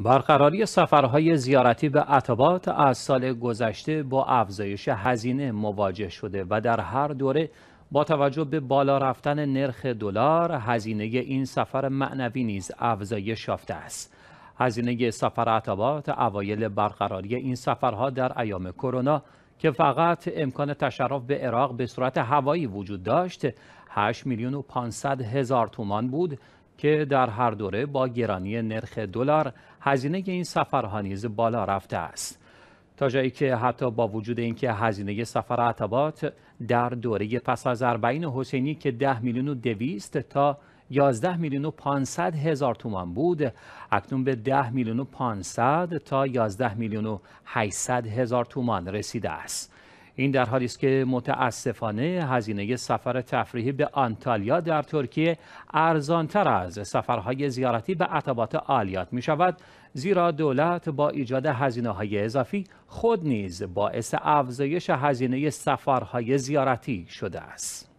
برقراری سفرهای زیارتی به عتبات از سال گذشته با افزایش هزینه مواجه شده و در هر دوره با توجه به بالا رفتن نرخ دلار هزینه این سفر معنوی نیز افزایش یافته است هزینه سفر عتبات اوایل برقراری این سفرها در ایام کرونا که فقط امکان تشرف به عراق به صورت هوایی وجود داشت 8 میلیون و 500 هزار تومان بود که در هر دوره با گرانی نرخ دلار هزینه این سفرها نیز بالا رفته است تا جایی که حتی با وجود اینکه هزینه سفر عتبات در دوره پس از اربعین حسینی که 10 میلیون و 200 تا 11 میلیون و 500 هزار تومان بود اکنون به 10 میلیون و 500 تا 11 میلیون و 800 هزار تومان رسیده است این در حالی است که متاسفانه هزینه سفر تفریحی به آنتالیا در ترکیه ارزانتر از سفرهای زیارتی به عتبات آلیات می شود زیرا دولت با ایجاد هزینه های اضافی خود نیز باعث افزایش هزینه سفرهای زیارتی شده است.